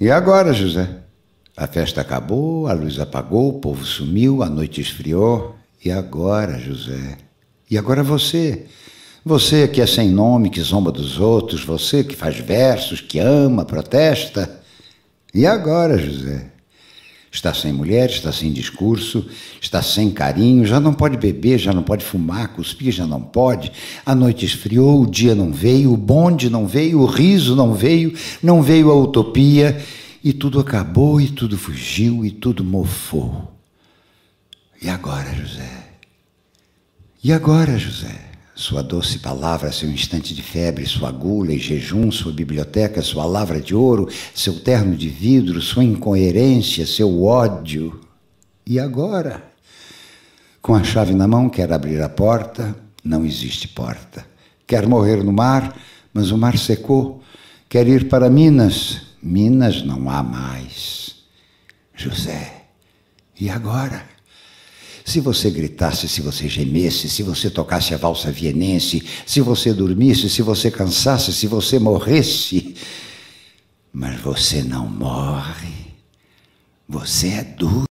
E agora, José? A festa acabou, a luz apagou, o povo sumiu, a noite esfriou. E agora, José? E agora você? Você que é sem nome, que zomba dos outros, você que faz versos, que ama, protesta. E agora, José? Está sem mulher, está sem discurso, está sem carinho, já não pode beber, já não pode fumar, cuspir, já não pode. A noite esfriou, o dia não veio, o bonde não veio, o riso não veio, não veio a utopia, e tudo acabou, e tudo fugiu, e tudo mofou. E agora, José? E agora, José? sua doce palavra, seu instante de febre, sua agulha e jejum, sua biblioteca, sua lavra de ouro, seu terno de vidro, sua incoerência, seu ódio. E agora? Com a chave na mão, quer abrir a porta, não existe porta. Quer morrer no mar, mas o mar secou. Quer ir para Minas, Minas não há mais. José, e agora? Se você gritasse, se você gemesse, se você tocasse a valsa vienense, se você dormisse, se você cansasse, se você morresse. Mas você não morre. Você é duro.